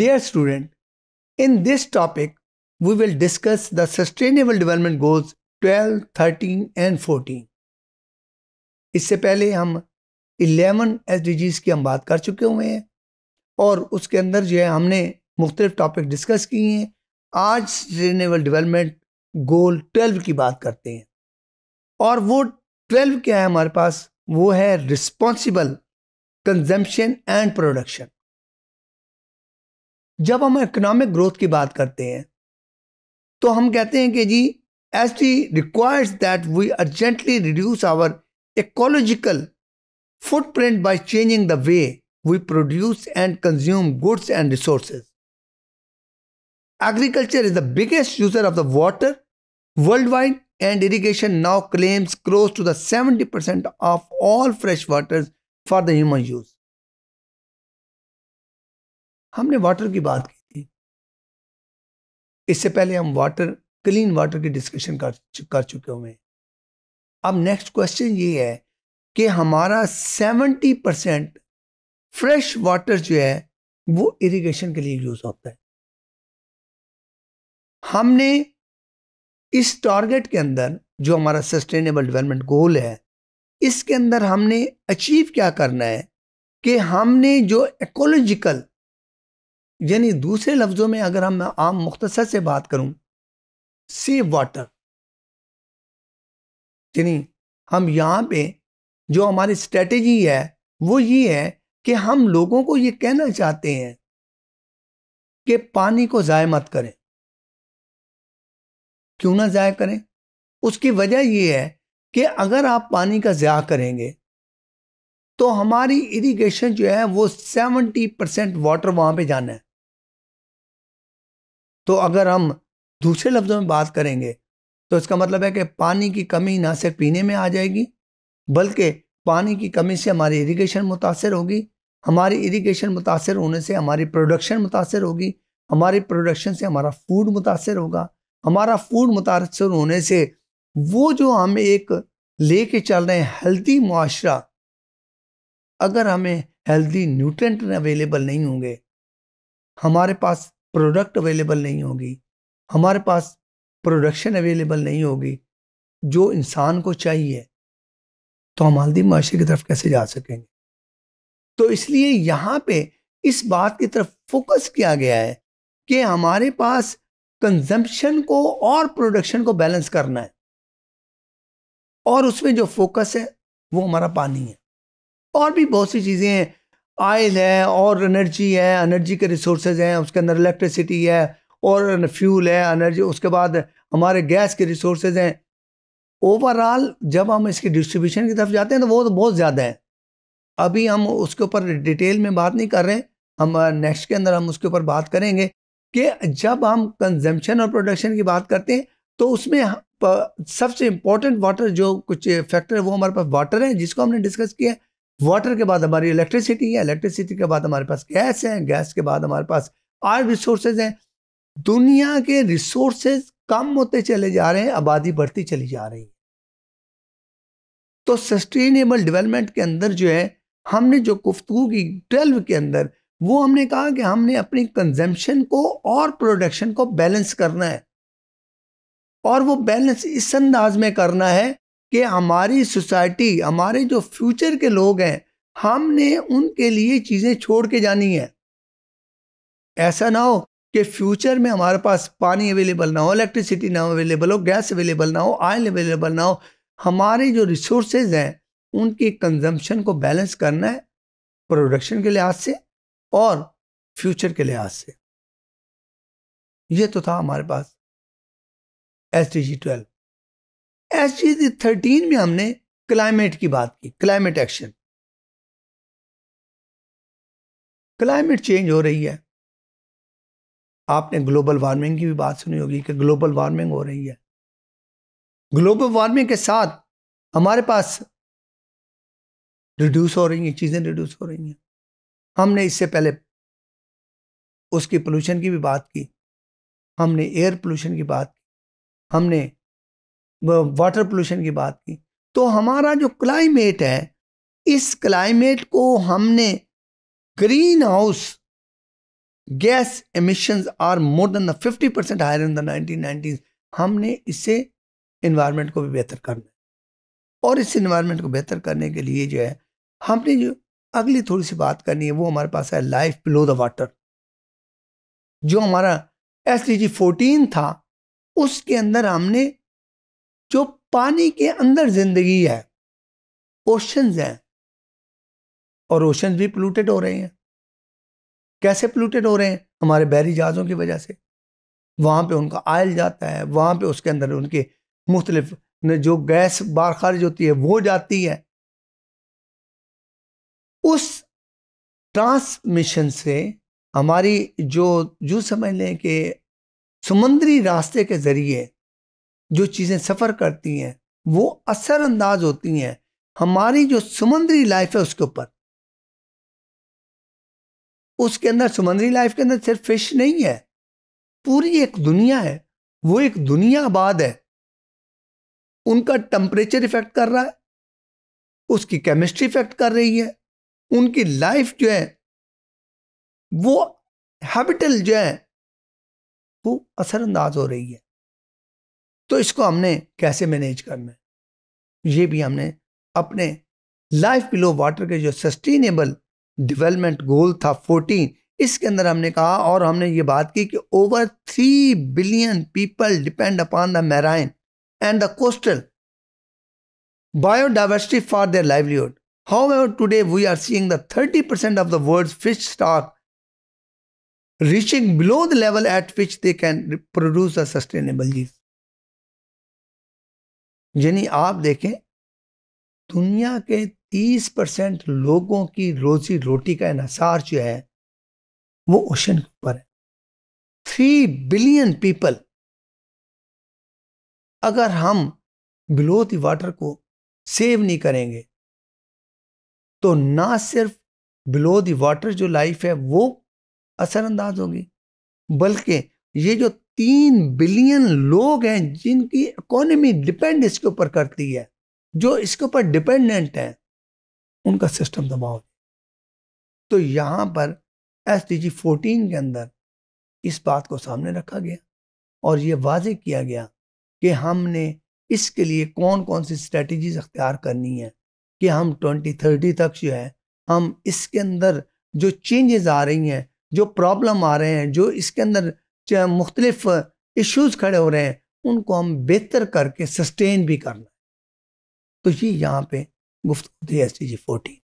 Dear student, in this topic, we will discuss the Sustainable Development Goals 12, 13 and 14. इससे पहले हम 11 SDGs की हम बात कर चुके हुए हैं और उसके अंदर जो है हमने मुख्तलिफ टॉपिक डिस्कस किए हैं आज सस्टेनेबल डेवलपमेंट गोल 12 की बात करते हैं और वो 12 क्या है हमारे पास वो है रिस्पॉन्सिबल कंजम्पशन एंड प्रोडक्शन जब हम इकोनॉमिक ग्रोथ की बात करते हैं तो हम कहते हैं कि G S T requires that we urgently reduce our ecological footprint by changing the way we produce and consume goods and resource agriculture is the biggest user of the water worldwide and irrigation now claims close to the seventy percent of all fresh water for the human use हमने water की बात की थी इससे पहले हम water clean water की discussion कर कर चुके हुए हैं अब नेक्स्ट क्वेश्चन ये है कि हमारा सेवेंटी परसेंट फ्रेश वाटर जो है वो इरिगेशन के लिए यूज होता है हमने इस टारगेट के अंदर जो हमारा सस्टेनेबल डेवलपमेंट गोल है इसके अंदर हमने अचीव क्या करना है कि हमने जो एकोलॉजिकल यानी दूसरे लफ्ज़ों में अगर हम आम मुख्तसर से बात करूं सेव वाटर यानी हम यहाँ पे जो हमारी स्ट्रेटेजी है वो ये है कि हम लोगों को ये कहना चाहते हैं कि पानी को ज़ाय मत करें क्यों ना ज़ाय करें उसकी वजह यह है कि अगर आप पानी का ज़्या करेंगे तो हमारी इरिगेशन जो है वो सेवेंटी परसेंट वाटर वहाँ पे जाना है तो अगर हम दूसरे लफ्ज़ों में बात करेंगे तो इसका मतलब है कि पानी की कमी ना सिर्फ पीने में आ जाएगी बल्कि पानी की कमी से हमारी इरिगेशन मुतासर होगी हमारी इरिगेशन मुतासर होने से हमारी प्रोडक्शन मुतासर होगी हमारी प्रोडक्शन से हमारा फूड मुतासर होगा हमारा फूड मुतासर होने से वो जो हम एक ले कर चल रहे हैं हेल्दी माशरा अगर हमें हेल्दी न्यूट्रेंट अवेलेबल नहीं होंगे हमारे पास प्रोडक्ट अवेलेबल नहीं होगी हमारे पास प्रोडक्शन अवेलेबल नहीं होगी जो इंसान को चाहिए तो हम हल्दी माशरे की तरफ कैसे जा सकेंगे तो इसलिए यहाँ पे इस बात की तरफ फोकस किया गया है कि हमारे पास कंजम्पशन को और प्रोडक्शन को बैलेंस करना है और उसमें जो फोकस है वो हमारा पानी है और भी बहुत सी चीज़ें हैं आयल है और एनर्जी है एनर्जी के रिसोर्सेज हैं उसके अंदर इलेक्ट्रिसिटी है और फ्यूल है एनर्जी उसके बाद हमारे गैस के रिसोर्सेज हैं ओवरऑल जब हम इसकी डिस्ट्रीब्यूशन की तरफ जाते हैं तो वो तो बहुत ज़्यादा है अभी हम उसके ऊपर डिटेल में बात नहीं कर रहे हम नेक्स्ट के अंदर हम उसके ऊपर बात करेंगे कि जब हम कंजम्पशन और प्रोडक्शन की बात करते हैं तो उसमें सबसे इम्पोर्टेंट वाटर जो कुछ फैक्टर है वो हमारे पास वाटर है जिसको हमने डिस्कस किया है वाटर के बाद हमारी इलेक्ट्रिसिटी है इलेक्ट्रिसिटी के बाद हमारे पास गैस है गैस के बाद हमारे पास और रिसोर्सेज हैं दुनिया के रिसोर्सेज कम होते चले जा रहे हैं आबादी बढ़ती चली जा रही है तो सस्टेनेबल डेवलपमेंट के अंदर जो है हमने जो गुफ्तु की ट्वेल्व के अंदर वो हमने कहा कि हमने अपनी कंजम्पशन को और प्रोडक्शन को बैलेंस करना है और वो बैलेंस इस अंदाज में करना है कि हमारी सोसाइटी हमारे जो फ्यूचर के लोग हैं हमने उनके लिए चीज़ें छोड़ के जानी है ऐसा ना हो कि फ्यूचर में हमारे पास पानी अवेलेबल ना हो इलेक्ट्रिसिटी ना अवेलेबल हो गैस अवेलेबल ना हो ऑयल अवेलेबल ना हो हमारे जो रिसोर्सेज हैं उनकी कंजम्पशन को बैलेंस करना है प्रोडक्शन के लिहाज से और फ्यूचर के लिहाज से ये तो था हमारे पास S T G twelve S G thirteen में हमने क्लाइमेट की बात की क्लाइमेट एक्शन क्लाइमेट चेंज हो रही है आपने ग्लोबल वार्मिंग की भी बात सुनी होगी कि ग्लोबल वार्मिंग हो रही है ग्लोबल वार्मिंग के साथ हमारे पास रिड्यूस हो रही हैं चीज़ें रिड्यूस हो रही हैं हमने इससे पहले उसकी पोल्यूशन की भी बात की हमने एयर पोल्यूशन की बात की हमने वाटर पोल्यूशन की बात की तो हमारा जो क्लाइमेट है इस क्लाइमेट को हमने greenhouse gas emissions are more than fifty percent higher in the nineteen nineties हमने इसे इन्वायरमेंट को भी बेहतर करना है और इस इन्वायरमेंट को बेहतर करने के लिए जो है हमने जो अगली थोड़ी सी बात करनी है वो हमारे पास है लाइफ बिलो द वाटर जो हमारा एस डी जी फोर्टीन था उसके अंदर हमने जो पानी के अंदर जिंदगी है ओशंस हैं और ओशंस भी पोलूटेड हो रहे हैं कैसे पोलूटेड हो रहे हैं हमारे बहरी जहाज़ों की वजह से वहाँ पे उनका आयल जाता है वहाँ पे उसके अंदर उनके मुख्तलिफ जो गैस बार खारिज होती है वो जाती है उस ट्रांसमिशन से हमारी जो जो समझ लें कि समुद्री रास्ते के ज़रिए जो चीज़ें सफ़र करती हैं वो असरअंदाज होती हैं हमारी जो समुद्री लाइफ है उसके ऊपर उसके अंदर समुद्री लाइफ के अंदर सिर्फ फिश नहीं है पूरी एक दुनिया है वो एक दुनिया आबाद है उनका टम्परेचर इफेक्ट कर रहा है उसकी केमिस्ट्री इफेक्ट कर रही है उनकी लाइफ जो है वो हैबिटल जो है वो असरअंदाज हो रही है तो इसको हमने कैसे मैनेज करना है ये भी हमने अपने लाइफ बिलो वाटर के जो सस्टेनेबल डेवलपमेंट गोल था 14 इसके अंदर हमने कहा और हमने ये बात की कि over three billion people depend upon the marine and the coastal biodiversity for their livelihood However, today we are seeing thirty percent of the world fish stock reaching below the level at which they can produce a sustainable जीज यानी आप देखें दुनिया के 30 percent लोगों की रोजी रोटी का इसार जो है वो ओशन के ऊपर है थ्री बिलियन पीपल अगर हम बिलो द वाटर को सेव नहीं करेंगे तो ना सिर्फ बिलो द वाटर जो लाइफ है वो असरअंदाज होगी बल्कि ये जो तीन बिलियन लोग हैं जिनकी इकोनॉमी डिपेंड इसके ऊपर करती है जो इसके ऊपर डिपेंडेंट हैं उनका सिस्टम दबाव तो यहाँ पर एस डी जी फोर्टीन के अंदर इस बात को सामने रखा गया और ये वाज किया गया कि हमने इसके लिए कौन कौन सी स्ट्रेटजीज अख्तियार करनी है कि हम ट्वेंटी थर्टी तक जो है हम इसके अंदर जो चेंजेस आ रही हैं जो प्रॉब्लम आ रहे हैं जो इसके अंदर मुख्तलिफ इशूज़ खड़े हो रहे हैं उनको हम बेहतर करके सस्टेन भी करना है तो ये यहाँ पे गुफ्त है एस टी जी फोर्टीन